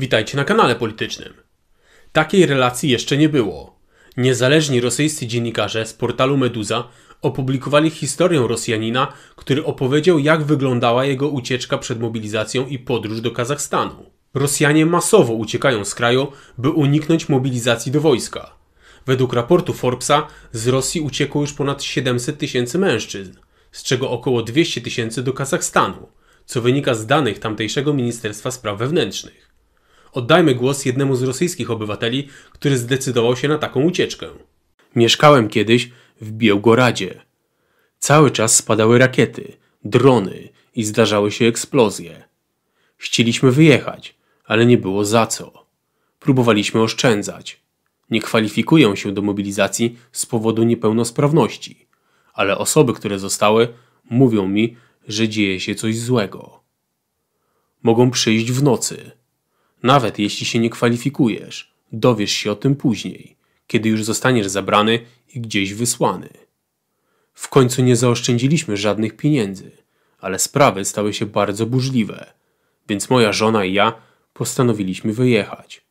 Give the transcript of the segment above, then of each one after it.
Witajcie na kanale politycznym. Takiej relacji jeszcze nie było. Niezależni rosyjscy dziennikarze z portalu Meduza opublikowali historię Rosjanina, który opowiedział, jak wyglądała jego ucieczka przed mobilizacją i podróż do Kazachstanu. Rosjanie masowo uciekają z kraju, by uniknąć mobilizacji do wojska. Według raportu Forbesa z Rosji uciekło już ponad 700 tysięcy mężczyzn, z czego około 200 tysięcy do Kazachstanu, co wynika z danych tamtejszego Ministerstwa Spraw Wewnętrznych. Oddajmy głos jednemu z rosyjskich obywateli, który zdecydował się na taką ucieczkę. Mieszkałem kiedyś w Białgoradzie. Cały czas spadały rakiety, drony i zdarzały się eksplozje. Chcieliśmy wyjechać, ale nie było za co. Próbowaliśmy oszczędzać. Nie kwalifikuję się do mobilizacji z powodu niepełnosprawności, ale osoby, które zostały, mówią mi, że dzieje się coś złego. Mogą przyjść w nocy nawet jeśli się nie kwalifikujesz, dowiesz się o tym później, kiedy już zostaniesz zabrany i gdzieś wysłany. W końcu nie zaoszczędziliśmy żadnych pieniędzy, ale sprawy stały się bardzo burzliwe, więc moja żona i ja postanowiliśmy wyjechać.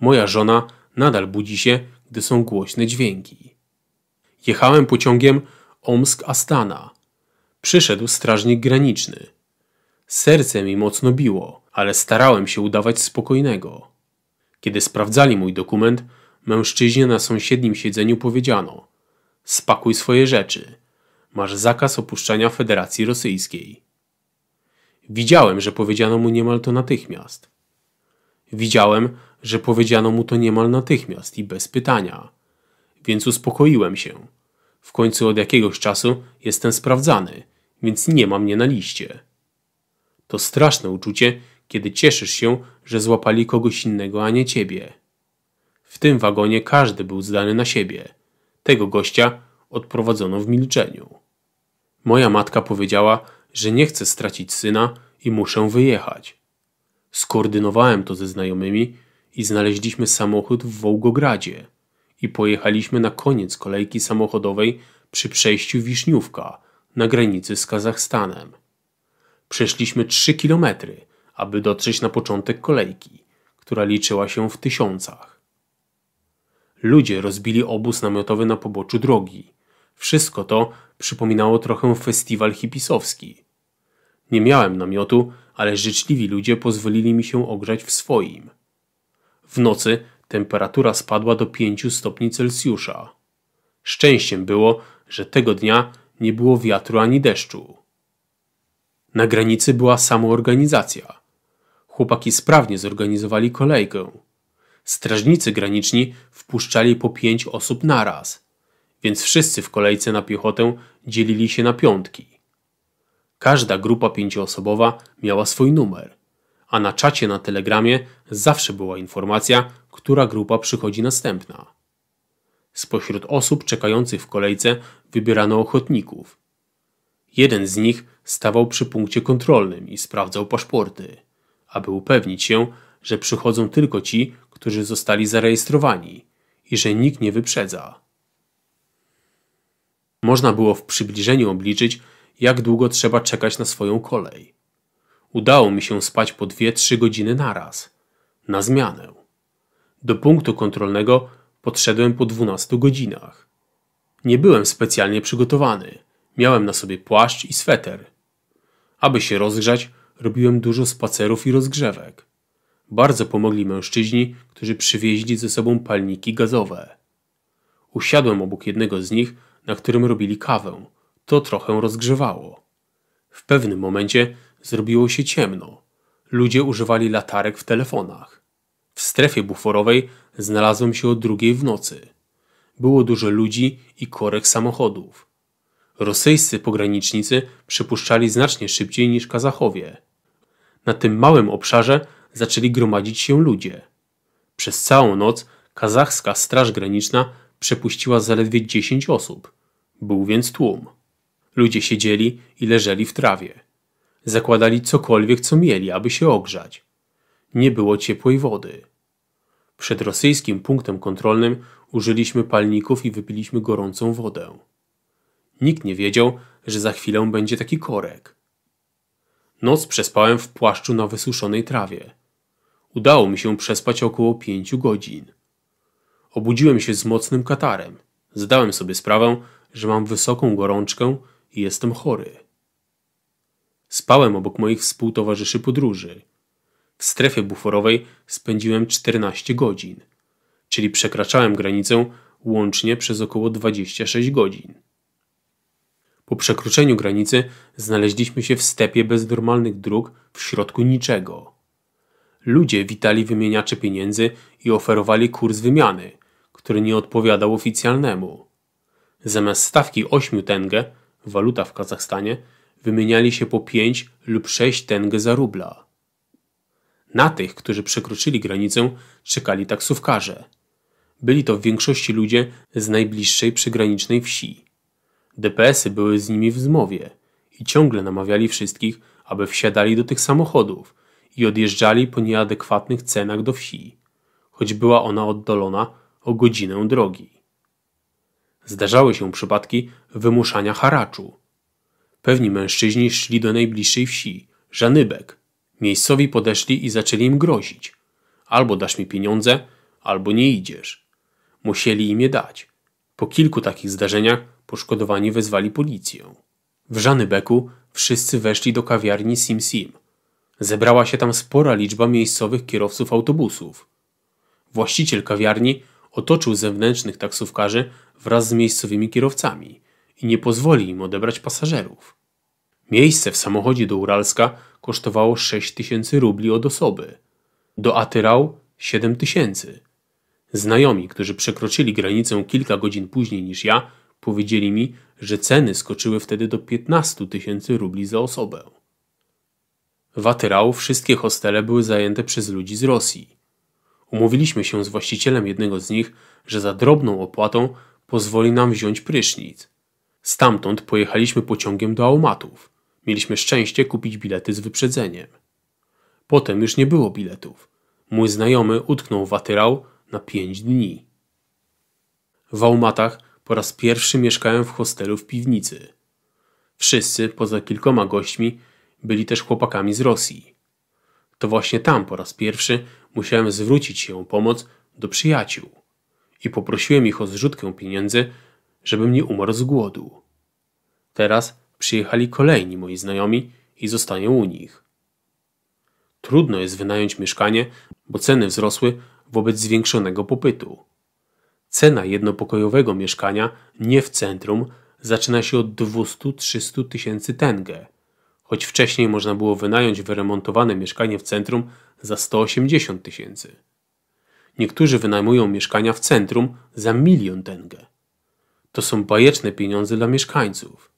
Moja żona nadal budzi się, gdy są głośne dźwięki. Jechałem pociągiem Omsk-Astana. Przyszedł strażnik graniczny. Serce mi mocno biło, ale starałem się udawać spokojnego. Kiedy sprawdzali mój dokument, mężczyźnie na sąsiednim siedzeniu powiedziano: Spakuj swoje rzeczy. Masz zakaz opuszczania Federacji Rosyjskiej. Widziałem, że powiedziano mu niemal to natychmiast. Widziałem, że powiedziano mu to niemal natychmiast i bez pytania. Więc uspokoiłem się. W końcu od jakiegoś czasu jestem sprawdzany, więc nie ma mnie na liście. To straszne uczucie, kiedy cieszysz się, że złapali kogoś innego, a nie ciebie. W tym wagonie każdy był zdany na siebie. Tego gościa odprowadzono w milczeniu. Moja matka powiedziała, że nie chce stracić syna i muszę wyjechać. Skoordynowałem to ze znajomymi i znaleźliśmy samochód w Wołgogradzie i pojechaliśmy na koniec kolejki samochodowej przy przejściu Wiszniówka na granicy z Kazachstanem. Przeszliśmy trzy kilometry – aby dotrzeć na początek kolejki, która liczyła się w tysiącach. Ludzie rozbili obóz namiotowy na poboczu drogi. Wszystko to przypominało trochę festiwal hipisowski. Nie miałem namiotu, ale życzliwi ludzie pozwolili mi się ogrzać w swoim. W nocy temperatura spadła do 5 stopni Celsjusza. Szczęściem było, że tego dnia nie było wiatru ani deszczu. Na granicy była samoorganizacja. Chłopaki sprawnie zorganizowali kolejkę. Strażnicy graniczni wpuszczali po pięć osób naraz, więc wszyscy w kolejce na piechotę dzielili się na piątki. Każda grupa pięcioosobowa miała swój numer, a na czacie na telegramie zawsze była informacja, która grupa przychodzi następna. Spośród osób czekających w kolejce wybierano ochotników. Jeden z nich stawał przy punkcie kontrolnym i sprawdzał paszporty aby upewnić się, że przychodzą tylko ci, którzy zostali zarejestrowani i że nikt nie wyprzedza. Można było w przybliżeniu obliczyć, jak długo trzeba czekać na swoją kolej. Udało mi się spać po 2-3 godziny naraz, na zmianę. Do punktu kontrolnego podszedłem po 12 godzinach. Nie byłem specjalnie przygotowany. Miałem na sobie płaszcz i sweter. Aby się rozgrzać, robiłem dużo spacerów i rozgrzewek. Bardzo pomogli mężczyźni, którzy przywieźli ze sobą palniki gazowe. Usiadłem obok jednego z nich, na którym robili kawę. To trochę rozgrzewało. W pewnym momencie zrobiło się ciemno. Ludzie używali latarek w telefonach. W strefie buforowej znalazłem się o drugiej w nocy. Było dużo ludzi i korek samochodów. Rosyjscy pogranicznicy przypuszczali znacznie szybciej niż Kazachowie. Na tym małym obszarze zaczęli gromadzić się ludzie. Przez całą noc kazachska Straż Graniczna przepuściła zaledwie 10 osób. Był więc tłum. Ludzie siedzieli i leżeli w trawie. Zakładali cokolwiek, co mieli, aby się ogrzać. Nie było ciepłej wody. Przed rosyjskim punktem kontrolnym użyliśmy palników i wypiliśmy gorącą wodę. Nikt nie wiedział, że za chwilę będzie taki korek. Noc przespałem w płaszczu na wysuszonej trawie. Udało mi się przespać około pięciu godzin. Obudziłem się z mocnym katarem. Zdałem sobie sprawę, że mam wysoką gorączkę i jestem chory. Spałem obok moich współtowarzyszy podróży. W strefie buforowej spędziłem 14 godzin, czyli przekraczałem granicę łącznie przez około 26 godzin. Po przekroczeniu granicy znaleźliśmy się w stepie bez normalnych dróg w środku niczego. Ludzie witali wymieniacze pieniędzy i oferowali kurs wymiany, który nie odpowiadał oficjalnemu. Zamiast stawki 8 tenge, waluta w Kazachstanie, wymieniali się po 5 lub 6 tenge za rubla. Na tych, którzy przekroczyli granicę, czekali taksówkarze. Byli to w większości ludzie z najbliższej przygranicznej wsi. DPS-y były z nimi w zmowie i ciągle namawiali wszystkich, aby wsiadali do tych samochodów i odjeżdżali po nieadekwatnych cenach do wsi, choć była ona oddalona o godzinę drogi. Zdarzały się przypadki wymuszania haraczu. Pewni mężczyźni szli do najbliższej wsi, Żanybek. Miejscowi podeszli i zaczęli im grozić. Albo dasz mi pieniądze, albo nie idziesz. Musieli im je dać. Po kilku takich zdarzeniach poszkodowani wezwali policję. W Żanybeku wszyscy weszli do kawiarni Sim Sim. Zebrała się tam spora liczba miejscowych kierowców autobusów. Właściciel kawiarni otoczył zewnętrznych taksówkarzy wraz z miejscowymi kierowcami i nie pozwoli im odebrać pasażerów. Miejsce w samochodzie do Uralska kosztowało 6 tysięcy rubli od osoby, do Atyrał 7 tysięcy, Znajomi, którzy przekroczyli granicę kilka godzin później niż ja, powiedzieli mi, że ceny skoczyły wtedy do 15 tysięcy rubli za osobę. W Atyrau wszystkie hostele były zajęte przez ludzi z Rosji. Umówiliśmy się z właścicielem jednego z nich, że za drobną opłatą pozwoli nam wziąć prysznic. Stamtąd pojechaliśmy pociągiem do Aumatów. Mieliśmy szczęście kupić bilety z wyprzedzeniem. Potem już nie było biletów. Mój znajomy utknął w Atyrau, na 5 dni. W Aumatach po raz pierwszy mieszkałem w hostelu w piwnicy. Wszyscy, poza kilkoma gośćmi, byli też chłopakami z Rosji. To właśnie tam po raz pierwszy musiałem zwrócić się o pomoc do przyjaciół i poprosiłem ich o zrzutkę pieniędzy, żebym nie umarł z głodu. Teraz przyjechali kolejni moi znajomi i zostanę u nich. Trudno jest wynająć mieszkanie, bo ceny wzrosły wobec zwiększonego popytu. Cena jednopokojowego mieszkania nie w centrum zaczyna się od 200-300 tysięcy tenge, choć wcześniej można było wynająć wyremontowane mieszkanie w centrum za 180 tysięcy. Niektórzy wynajmują mieszkania w centrum za milion tenge. To są bajeczne pieniądze dla mieszkańców.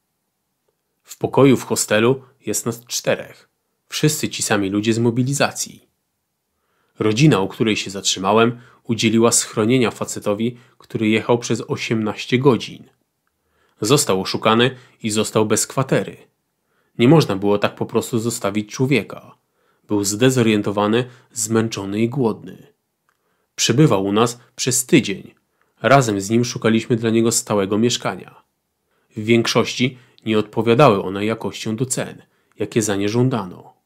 W pokoju w hostelu jest nas czterech. Wszyscy ci sami ludzie z mobilizacji. Rodzina, u której się zatrzymałem, udzieliła schronienia facetowi, który jechał przez 18 godzin. Został oszukany i został bez kwatery. Nie można było tak po prostu zostawić człowieka. Był zdezorientowany, zmęczony i głodny. Przebywał u nas przez tydzień. Razem z nim szukaliśmy dla niego stałego mieszkania. W większości nie odpowiadały one jakością do cen, jakie za nie żądano.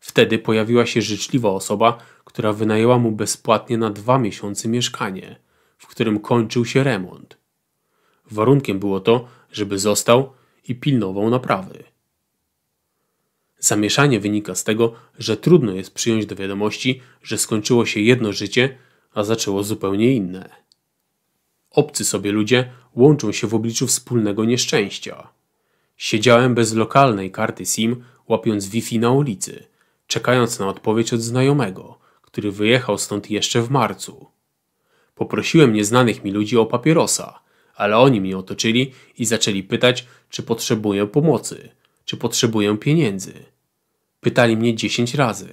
Wtedy pojawiła się życzliwa osoba, która wynajęła mu bezpłatnie na dwa miesiące mieszkanie, w którym kończył się remont. Warunkiem było to, żeby został i pilnował naprawy. Zamieszanie wynika z tego, że trudno jest przyjąć do wiadomości, że skończyło się jedno życie, a zaczęło zupełnie inne. Obcy sobie ludzie łączą się w obliczu wspólnego nieszczęścia. Siedziałem bez lokalnej karty SIM, łapiąc Wi-Fi na ulicy – czekając na odpowiedź od znajomego, który wyjechał stąd jeszcze w marcu. Poprosiłem nieznanych mi ludzi o papierosa, ale oni mnie otoczyli i zaczęli pytać, czy potrzebuję pomocy, czy potrzebuję pieniędzy. Pytali mnie dziesięć razy.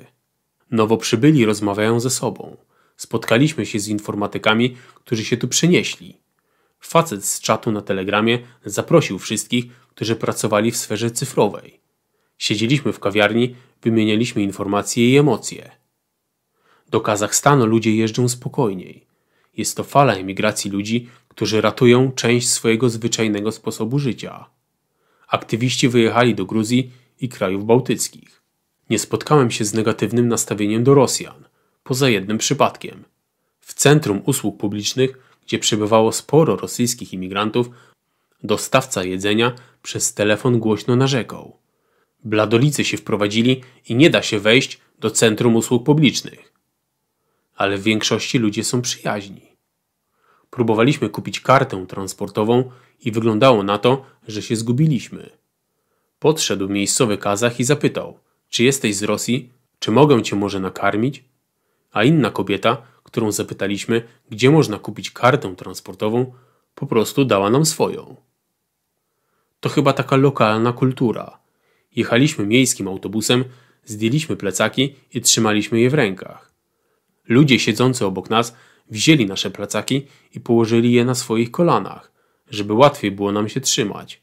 Nowo przybyli rozmawiają ze sobą. Spotkaliśmy się z informatykami, którzy się tu przenieśli. Facet z czatu na telegramie zaprosił wszystkich, którzy pracowali w sferze cyfrowej. Siedzieliśmy w kawiarni, Wymienialiśmy informacje i emocje. Do Kazachstanu ludzie jeżdżą spokojniej. Jest to fala emigracji ludzi, którzy ratują część swojego zwyczajnego sposobu życia. Aktywiści wyjechali do Gruzji i krajów bałtyckich. Nie spotkałem się z negatywnym nastawieniem do Rosjan, poza jednym przypadkiem. W centrum usług publicznych, gdzie przebywało sporo rosyjskich imigrantów, dostawca jedzenia przez telefon głośno narzekał. Bladolicy się wprowadzili i nie da się wejść do centrum usług publicznych. Ale w większości ludzie są przyjaźni. Próbowaliśmy kupić kartę transportową i wyglądało na to, że się zgubiliśmy. Podszedł miejscowy Kazach i zapytał: Czy jesteś z Rosji? Czy mogę cię może nakarmić? A inna kobieta, którą zapytaliśmy, gdzie można kupić kartę transportową, po prostu dała nam swoją. To chyba taka lokalna kultura Jechaliśmy miejskim autobusem, zdjęliśmy plecaki i trzymaliśmy je w rękach. Ludzie siedzący obok nas wzięli nasze plecaki i położyli je na swoich kolanach, żeby łatwiej było nam się trzymać.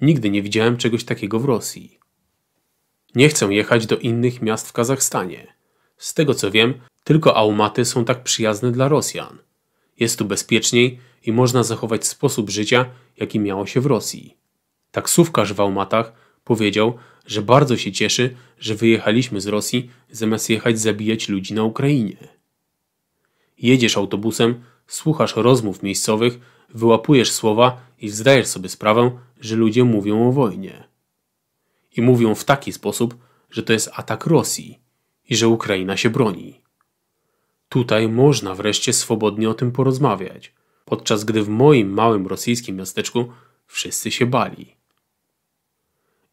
Nigdy nie widziałem czegoś takiego w Rosji. Nie chcę jechać do innych miast w Kazachstanie. Z tego co wiem, tylko Aumaty są tak przyjazne dla Rosjan. Jest tu bezpieczniej i można zachować sposób życia, jaki miało się w Rosji. Taksówkarz w Aumatach Powiedział, że bardzo się cieszy, że wyjechaliśmy z Rosji zamiast jechać zabijać ludzi na Ukrainie. Jedziesz autobusem, słuchasz rozmów miejscowych, wyłapujesz słowa i zdajesz sobie sprawę, że ludzie mówią o wojnie. I mówią w taki sposób, że to jest atak Rosji i że Ukraina się broni. Tutaj można wreszcie swobodnie o tym porozmawiać, podczas gdy w moim małym rosyjskim miasteczku wszyscy się bali.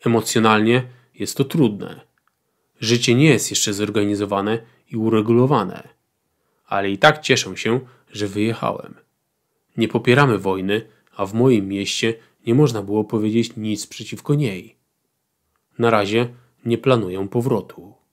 Emocjonalnie jest to trudne. Życie nie jest jeszcze zorganizowane i uregulowane, ale i tak cieszę się, że wyjechałem. Nie popieramy wojny, a w moim mieście nie można było powiedzieć nic przeciwko niej. Na razie nie planuję powrotu.